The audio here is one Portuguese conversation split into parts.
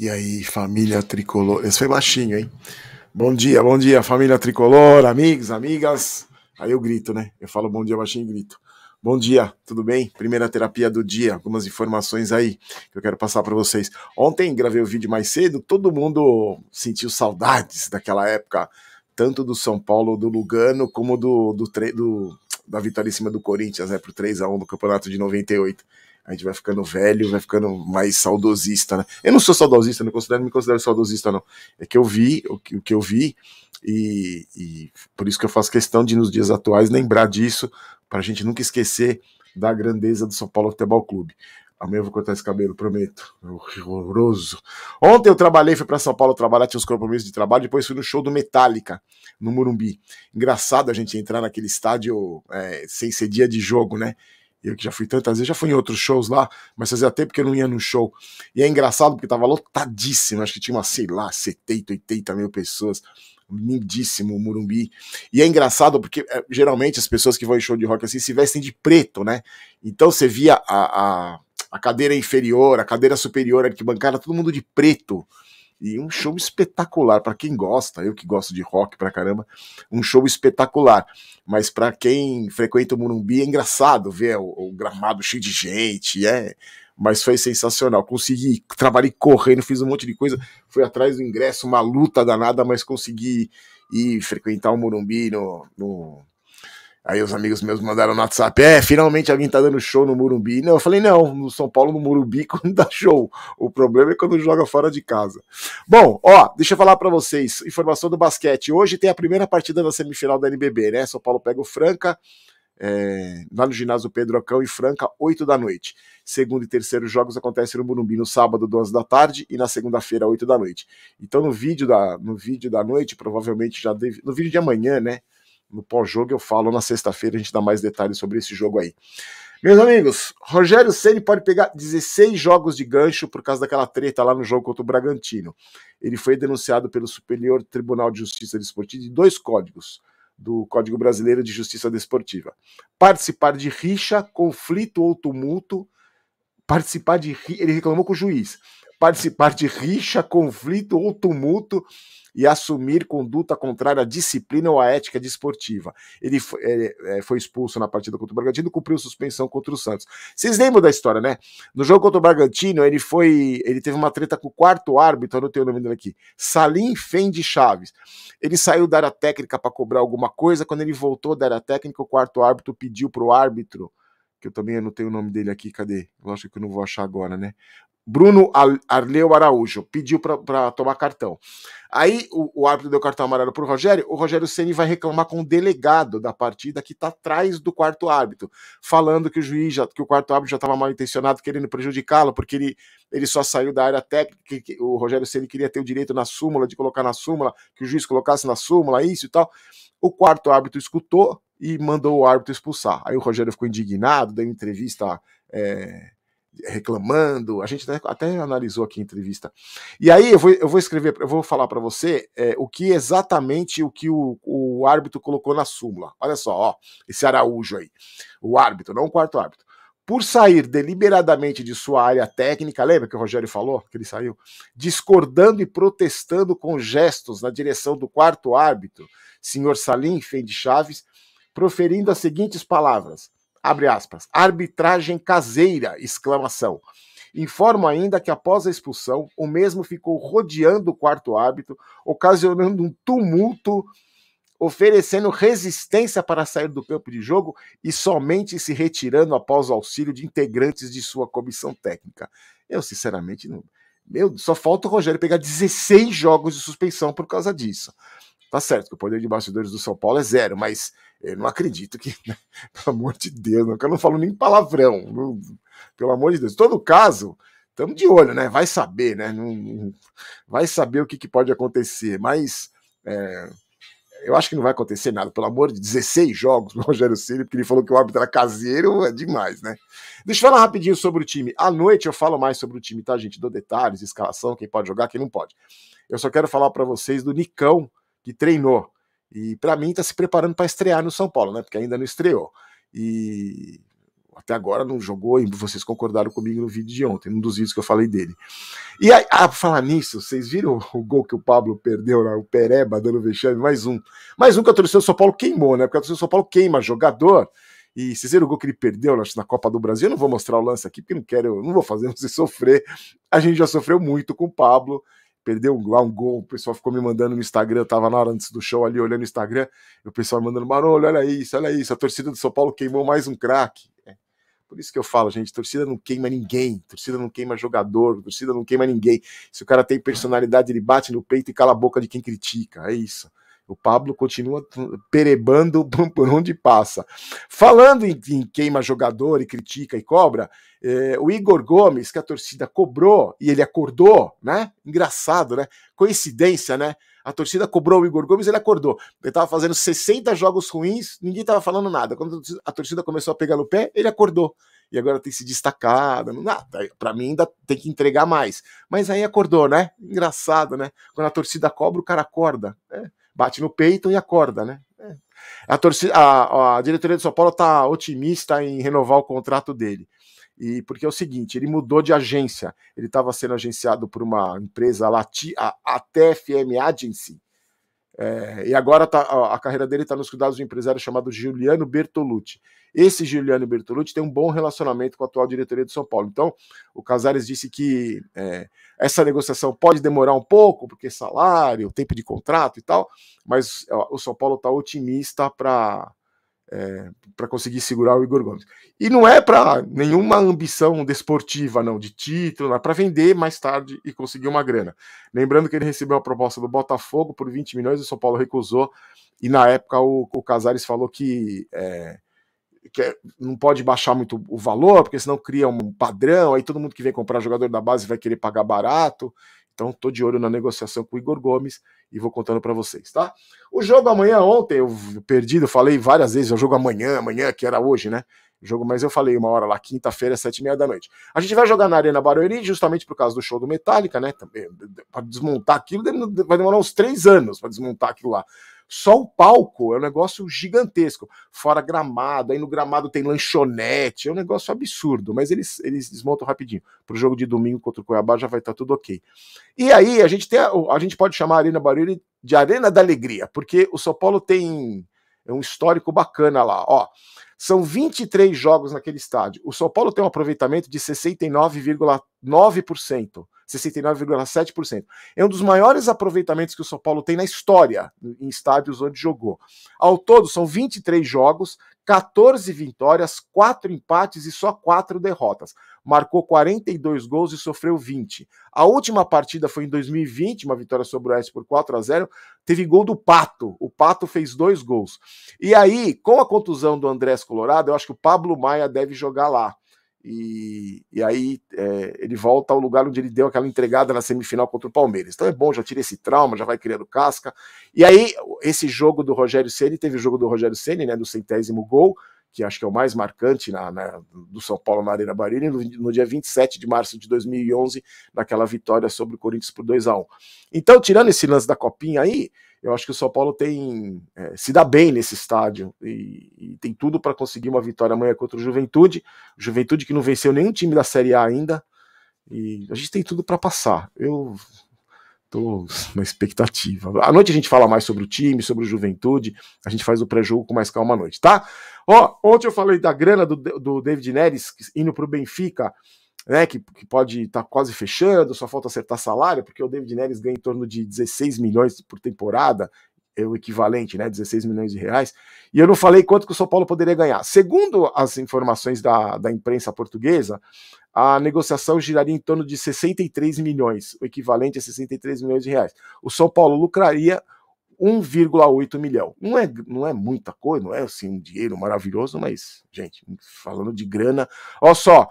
E aí, família tricolor. Esse foi baixinho, hein? Bom dia, bom dia, família tricolor, amigos, amigas. Aí eu grito, né? Eu falo bom dia baixinho e grito. Bom dia, tudo bem? Primeira terapia do dia, algumas informações aí que eu quero passar para vocês. Ontem gravei o vídeo mais cedo, todo mundo sentiu saudades daquela época, tanto do São Paulo, do Lugano, como do, do, do da vitória em cima do Corinthians, né, pro 3 a 1 no campeonato de 98 a gente vai ficando velho, vai ficando mais saudosista, né? Eu não sou saudosista, não, considero, me considero saudosista, não. É que eu vi o que, o que eu vi, e, e, por isso que eu faço questão de, nos dias atuais, lembrar disso, para a gente nunca esquecer da grandeza do São Paulo Futebol Clube. Amanhã eu vou cortar esse cabelo, prometo. É horroroso. Ontem eu trabalhei, fui para São Paulo trabalhar, tinha uns compromissos de trabalho, depois fui no show do Metallica, no Murumbi. Engraçado a gente entrar naquele estádio é, sem ser dia de jogo, né? eu que já fui tantas vezes, já fui em outros shows lá, mas fazia tempo que eu não ia no show. E é engraçado porque tava lotadíssimo, acho que tinha uma, sei lá, 70, 80 mil pessoas. Lindíssimo o Murumbi. E é engraçado porque eh, geralmente as pessoas que vão em show de rock assim se vestem de preto, né? Então você via a, a, a cadeira inferior, a cadeira superior, a arquibancada, todo mundo de preto. E um show espetacular para quem gosta, eu que gosto de rock pra caramba, um show espetacular. Mas para quem frequenta o Murumbi é engraçado ver o, o gramado cheio de gente, é mas foi sensacional. Consegui, trabalhei correndo, fiz um monte de coisa, fui atrás do ingresso, uma luta danada, mas consegui ir frequentar o Morumbi no, no, Aí os amigos meus mandaram no WhatsApp: é, finalmente alguém tá dando show no Murumbi. Não, eu falei: não, no São Paulo, no Murumbi, quando dá show. O problema é quando joga fora de casa. Bom, ó, deixa eu falar para vocês: informação do basquete. Hoje tem a primeira partida da semifinal da NBB, né? São Paulo pega o Franca, é, lá no ginásio Pedro Acão, e Franca, 8 da noite. Segundo e terceiro jogos acontecem no Murumbi no sábado, 12 da tarde, e na segunda-feira, 8 da noite. Então, no vídeo da, no vídeo da noite, provavelmente já deve, No vídeo de amanhã, né? no pós-jogo eu falo na sexta-feira, a gente dá mais detalhes sobre esse jogo aí. Meus amigos, Rogério Ceni pode pegar 16 jogos de gancho por causa daquela treta lá no jogo contra o Bragantino. Ele foi denunciado pelo Superior Tribunal de Justiça Desportiva de dois códigos do Código Brasileiro de Justiça Desportiva. Participar de rixa, conflito ou tumulto, participar de ele reclamou com o juiz participar de rixa, conflito ou tumulto e assumir conduta contrária à disciplina ou à ética desportiva. Ele foi, é, é foi expulso na partida contra o Bragantino e cumpriu suspensão contra o Santos. Vocês lembram da história, né? No jogo contra o Bragantino, ele foi. ele teve uma treta com o quarto árbitro, eu não tenho o nome dele aqui, Salim Fendi Chaves. Ele saiu da área técnica para cobrar alguma coisa, quando ele voltou da área técnica, o quarto árbitro pediu para o árbitro que eu também não tenho o nome dele aqui, cadê? Lógico que eu não vou achar agora, né? Bruno Arleu Araújo pediu para tomar cartão. Aí o, o, árbitro deu cartão amarelo para o Rogério. O Rogério Ceni vai reclamar com o delegado da partida que está atrás do quarto árbitro, falando que o juiz, já, que o quarto árbitro já estava mal intencionado, querendo prejudicá-lo, porque ele, ele só saiu da área técnica. Que, que o Rogério Ceni queria ter o direito na súmula de colocar na súmula, que o juiz colocasse na súmula, isso e tal. O quarto árbitro escutou e mandou o árbitro expulsar. Aí o Rogério ficou indignado, deu entrevista. É reclamando. A gente até analisou aqui a entrevista. E aí eu vou, eu vou escrever, eu vou falar para você é, o que exatamente o que o, o árbitro colocou na súmula. Olha só, ó, esse Araújo aí. O árbitro, não o quarto árbitro. Por sair deliberadamente de sua área técnica, lembra que o Rogério falou que ele saiu? Discordando e protestando com gestos na direção do quarto árbitro, senhor Salim Fendi Chaves, proferindo as seguintes palavras Abre aspas. Arbitragem caseira! Exclamação. Informo ainda que após a expulsão, o mesmo ficou rodeando o quarto árbitro, ocasionando um tumulto, oferecendo resistência para sair do campo de jogo e somente se retirando após o auxílio de integrantes de sua comissão técnica. Eu, sinceramente, não. Meu, só falta o Rogério pegar 16 jogos de suspensão por causa disso. Tá certo que o poder de bastidores do São Paulo é zero, mas eu não acredito que, né? pelo amor de Deus, eu não falo nem palavrão, pelo amor de Deus. Todo caso, estamos de olho, né? Vai saber, né? Não, não, vai saber o que, que pode acontecer, mas é, eu acho que não vai acontecer nada, pelo amor de 16 jogos Rogério Ceni, porque ele falou que o árbitro era caseiro, é demais, né? Deixa eu falar rapidinho sobre o time. À noite eu falo mais sobre o time, tá, gente? Dou detalhes, escalação, quem pode jogar, quem não pode. Eu só quero falar para vocês do Nicão, que treinou. E para mim está se preparando para estrear no São Paulo, né? Porque ainda não estreou. E até agora não jogou, e vocês concordaram comigo no vídeo de ontem, num dos vídeos que eu falei dele. E aí, ah, falar nisso, vocês viram o gol que o Pablo perdeu, né? o Pereba dando vexame, mais um. Mais um que a torcida do São Paulo queimou, né? Porque a torcida do São Paulo queima jogador. E vocês viram o gol que ele perdeu acho, na Copa do Brasil? Eu não vou mostrar o lance aqui, porque não quero, não vou fazer você sofrer. A gente já sofreu muito com o Pablo perdeu lá um gol, o pessoal ficou me mandando no Instagram, eu tava na hora antes do show ali olhando o Instagram, e o pessoal mandando, Marolho, olha isso, olha isso, a torcida do São Paulo queimou mais um craque. É. Por isso que eu falo, gente, torcida não queima ninguém, torcida não queima jogador, torcida não queima ninguém. Se o cara tem personalidade, ele bate no peito e cala a boca de quem critica, é isso. O Pablo continua perebando por onde passa. Falando em, em queima jogador e critica e cobra, é, o Igor Gomes, que a torcida cobrou e ele acordou, né? Engraçado, né? Coincidência, né? A torcida cobrou o Igor Gomes, ele acordou. Ele estava fazendo 60 jogos ruins, ninguém estava falando nada. Quando a torcida começou a pegar no pé, ele acordou. E agora tem se destacado, nada. Para mim ainda tem que entregar mais. Mas aí acordou, né? Engraçado, né? Quando a torcida cobra, o cara acorda. Né? bate no peito e acorda, né? É. A, torcida, a, a diretoria do São Paulo está otimista em renovar o contrato dele. E porque é o seguinte, ele mudou de agência. Ele estava sendo agenciado por uma empresa, lá, a, a TFM Agency, é, e agora tá, a, a carreira dele está nos cuidados de um empresário chamado Giuliano Bertolucci. Esse Giuliano Bertolucci tem um bom relacionamento com a atual diretoria de São Paulo. Então, o Casares disse que é, essa negociação pode demorar um pouco, porque é salário, tempo de contrato e tal, mas ó, o São Paulo está otimista para é, para conseguir segurar o Igor Gomes. E não é para nenhuma ambição desportiva, não, de título, é para vender mais tarde e conseguir uma grana. Lembrando que ele recebeu a proposta do Botafogo por 20 milhões e o São Paulo recusou. E na época o, o Casares falou que, é, que é, não pode baixar muito o valor, porque senão cria um padrão, aí todo mundo que vem comprar jogador da base vai querer pagar barato. Então, estou de olho na negociação com o Igor Gomes e vou contando para vocês, tá? O jogo amanhã, ontem, eu perdido, falei várias vezes, é o jogo amanhã, amanhã, que era hoje, né? O jogo, mas eu falei uma hora lá, quinta-feira, sete e meia da noite. A gente vai jogar na Arena Barueri, justamente por causa do show do Metallica, né? Também, eh, para desmontar aquilo, vai demorar uns três anos para desmontar aquilo lá. Só o palco é um negócio gigantesco. Fora gramado, aí no gramado tem lanchonete, é um negócio absurdo, mas eles, eles desmontam rapidinho. Para o jogo de domingo contra o Cuiabá já vai estar tá tudo ok. E aí a gente tem a, a gente pode chamar a Arena Barueri de Arena da Alegria, porque o São Paulo tem é um histórico bacana lá, ó. São 23 jogos naquele estádio. O São Paulo tem um aproveitamento de 69,9%. 69,7%. É um dos maiores aproveitamentos que o São Paulo tem na história, em estádios onde jogou. Ao todo, são 23 jogos, 14 vitórias, 4 empates e só 4 derrotas. Marcou 42 gols e sofreu 20. A última partida foi em 2020, uma vitória sobre o S por 4 a 0. Teve gol do Pato. O Pato fez dois gols. E aí, com a contusão do Andrés Colorado, eu acho que o Pablo Maia deve jogar lá. E, e aí é, ele volta ao lugar onde ele deu aquela entregada na semifinal contra o Palmeiras. Então é bom, já tira esse trauma, já vai criando casca. E aí, esse jogo do Rogério Ceni teve o jogo do Rogério Ceni, né, do centésimo gol, que acho que é o mais marcante na, na, do São Paulo na Arena Barilha, no, no, dia 27 de março de 2011, naquela vitória sobre o Corinthians por 2 a 1 Então, tirando esse lance da Copinha aí, eu acho que o São Paulo tem é, se dá bem nesse estádio e, e tem tudo para conseguir uma vitória amanhã contra o Juventude. Juventude que não venceu nenhum time da Série A ainda. E a gente tem tudo para passar. Eu tô na expectativa. À noite a gente fala mais sobre o time, sobre o Juventude. A gente faz o pré-jogo com mais calma à noite, tá? Ó, oh, ontem eu falei da grana do, do David Neres indo para o Benfica, né? Que, que pode estar tá quase fechando, só falta acertar salário, porque o David Neres ganha em torno de 16 milhões por temporada, é o equivalente, né? 16 milhões de reais. E eu não falei quanto que o São Paulo poderia ganhar. Segundo as informações da, da imprensa portuguesa, a negociação giraria em torno de 63 milhões, o equivalente a 63 milhões de reais. O São Paulo lucraria 1,8 milhão. Não é, não é muita coisa, não é assim um dinheiro maravilhoso, mas, gente, falando de grana, olha só,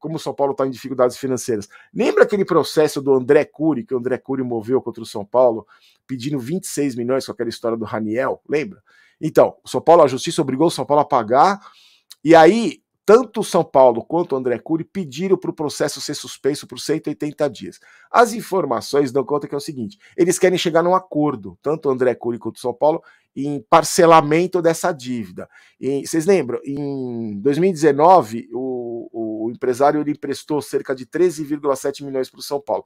como o São Paulo está em dificuldades financeiras. Lembra aquele processo do André Cury, que o André Cury moveu contra o São Paulo, pedindo 26 milhões com aquela história do Raniel? Lembra? Então, o São Paulo, a justiça obrigou o São Paulo a pagar, e aí tanto o São Paulo quanto o André Cury pediram para o processo ser suspenso por 180 dias. As informações dão conta que é o seguinte: eles querem chegar num acordo, tanto o André Cury quanto o São Paulo, em parcelamento dessa dívida. E, vocês lembram? Em 2019, o, o empresário ele emprestou cerca de 13,7 milhões para o São Paulo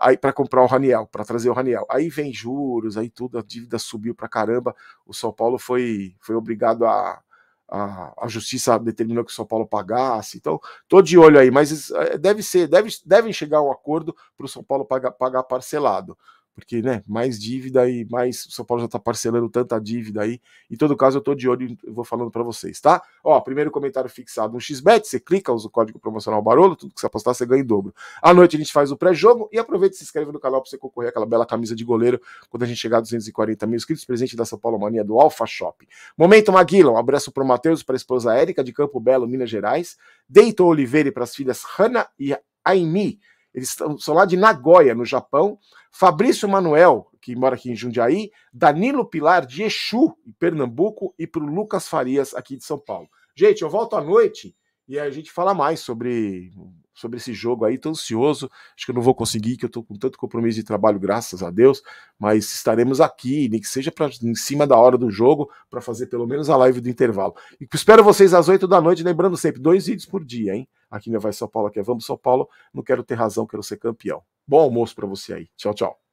aí para comprar o Raniel, para trazer o Raniel. Aí vem juros, aí tudo, a dívida subiu para caramba. O São Paulo foi, foi obrigado a a, a justiça determinou que o São Paulo pagasse. Então, tô de olho aí, mas eh, deve ser, deve, devem chegar a um acordo para o São Paulo pagar, pagar parcelado porque né, mais dívida e mais o São Paulo já está parcelando tanta dívida aí. Em todo caso, eu estou de olho e vou falando para vocês, tá? Ó, primeiro comentário fixado um XBET, você clica, usa o código promocional Barolo, tudo que você apostar você ganha em dobro. À noite a gente faz o pré-jogo e aproveita e se inscreve no canal para você concorrer àquela bela camisa de goleiro quando a gente chegar a 240 mil inscritos, presente da São Paulo Mania do Alpha Shop. Momento Maguila, um abraço para o Matheus, para a esposa Érica de Campo Belo, Minas Gerais. Deito Oliveira para as filhas Hanna e Aimi. Eles estão, são lá de Nagoya, no Japão. Fabrício Manuel, que mora aqui em Jundiaí. Danilo Pilar, de Exu, em Pernambuco. E para o Lucas Farias, aqui de São Paulo. Gente, eu volto à noite e a gente fala mais sobre, sobre esse jogo aí. Estou ansioso. Acho que eu não vou conseguir, que eu estou com tanto compromisso de trabalho, graças a Deus. Mas estaremos aqui, nem que seja pra, em cima da hora do jogo, para fazer pelo menos a live do intervalo. E espero vocês às oito da noite. Lembrando sempre, dois vídeos por dia, hein? aqui no Vai São Paulo, que é Vamos São Paulo. Não quero ter razão, quero ser campeão. Bom almoço para você aí. Tchau, tchau.